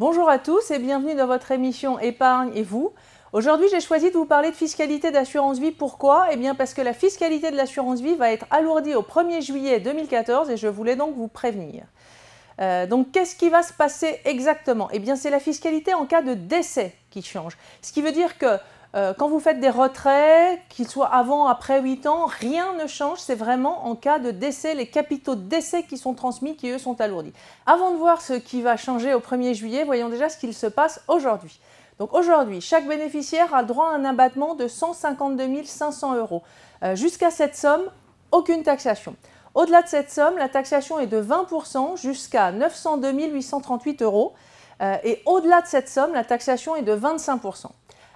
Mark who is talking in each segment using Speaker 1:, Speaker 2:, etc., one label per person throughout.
Speaker 1: Bonjour à tous et bienvenue dans votre émission Épargne et vous. Aujourd'hui, j'ai choisi de vous parler de fiscalité d'assurance vie. Pourquoi Eh bien parce que la fiscalité de l'assurance vie va être alourdie au 1er juillet 2014 et je voulais donc vous prévenir. Euh, donc qu'est-ce qui va se passer exactement Eh bien c'est la fiscalité en cas de décès qui change. Ce qui veut dire que euh, quand vous faites des retraits, qu'ils soient avant, après 8 ans, rien ne change. C'est vraiment en cas de décès, les capitaux de décès qui sont transmis qui, eux, sont alourdis. Avant de voir ce qui va changer au 1er juillet, voyons déjà ce qu'il se passe aujourd'hui. Donc aujourd'hui, chaque bénéficiaire a droit à un abattement de 152 500 euros. Euh, jusqu'à cette somme, aucune taxation. Au-delà de cette somme, la taxation est de 20% jusqu'à 902 838 euros. Euh, et au-delà de cette somme, la taxation est de 25%.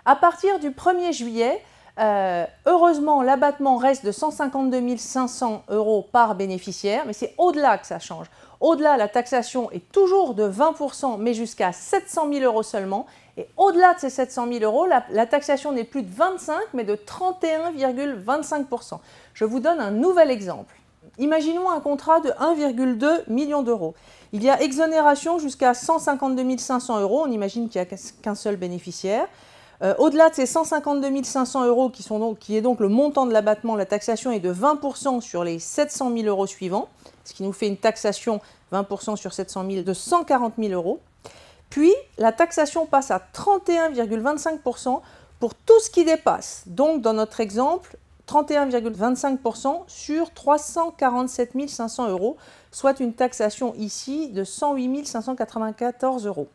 Speaker 1: À partir du 1er juillet, euh, heureusement, l'abattement reste de 152 500 euros par bénéficiaire, mais c'est au-delà que ça change. Au-delà, la taxation est toujours de 20%, mais jusqu'à 700 000 euros seulement. Et au-delà de ces 700 000 euros, la, la taxation n'est plus de 25, mais de 31,25%. Je vous donne un nouvel exemple. Imaginons un contrat de 1,2 million d'euros. Il y a exonération jusqu'à 152 500 euros. On imagine qu'il n'y a qu'un seul bénéficiaire. Euh, au-delà de ces 152 500 euros qui, qui est donc le montant de l'abattement, la taxation est de 20% sur les 700 000 euros suivants, ce qui nous fait une taxation 20% sur 700 000 de 140 000 euros. Puis la taxation passe à 31,25% pour tout ce qui dépasse. Donc dans notre exemple, 31,25% sur 347 500 euros, soit une taxation ici de 108 594 euros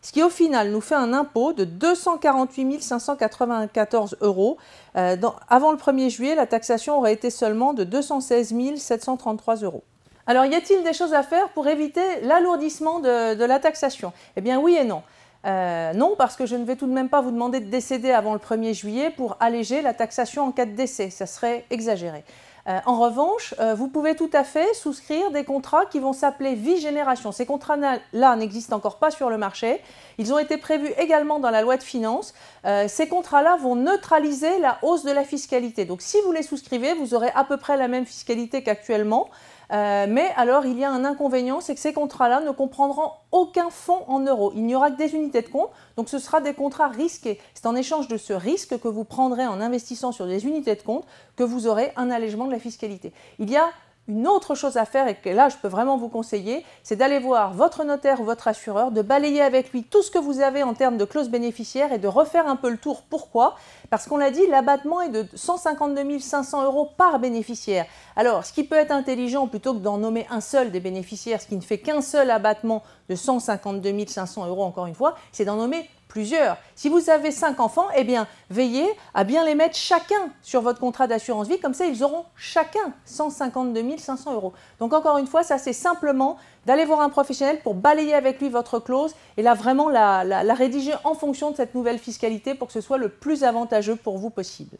Speaker 1: ce qui au final nous fait un impôt de 248 594 euros. Euh, avant le 1er juillet, la taxation aurait été seulement de 216 733 euros. Alors y a-t-il des choses à faire pour éviter l'alourdissement de, la taxation Eh bien oui et non. Euh, non, parce que je ne vais tout de même pas vous demander de décéder avant le 1er juillet pour alléger la taxation en cas de décès, ça serait exagéré. Euh, en revanche, euh, vous pouvez tout à fait souscrire des contrats qui vont s'appeler vie génération. Ces contrats-là n'existent encore pas sur le marché. Ils ont été prévus également dans la loi de finances. Euh, ces contrats-là vont neutraliser la hausse de la fiscalité. Donc si vous les souscrivez, vous aurez à peu près la même fiscalité qu'actuellement. Euh, mais alors, il y a un inconvénient, c'est que ces contrats-là ne comprendront aucun fonds en euros. Il n'y aura que des unités de compte, donc ce sera des contrats risqués. C'est en échange de ce risque que vous prendrez en investissant sur des unités de compte que vous aurez un allègement de la fiscalité. Il y a une autre chose à faire, et que là je peux vraiment vous conseiller, c'est d'aller voir votre notaire ou votre assureur, de balayer avec lui tout ce que vous avez en termes de clauses bénéficiaires et de refaire un peu le tour. Pourquoi Parce qu'on l'a dit, l'abattement est de 152 500 euros par bénéficiaire. Alors, ce qui peut être intelligent, plutôt que d'en nommer un seul des bénéficiaires, ce qui ne fait qu'un seul abattement de 152 500 euros encore une fois, c'est d'en nommer plusieurs. Si vous avez cinq enfants, eh bien, veillez à bien les mettre chacun sur votre contrat d'assurance vie, comme ça ils auront chacun 152 500 euros. Donc encore une fois, ça c'est simplement d'aller voir un professionnel pour balayer avec lui votre clause et là vraiment la, rédiger en fonction de cette nouvelle fiscalité pour que ce soit le plus avantageux pour vous possible.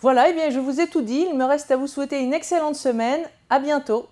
Speaker 1: Voilà, eh bien je vous ai tout dit, il me reste à vous souhaiter une excellente semaine, à bientôt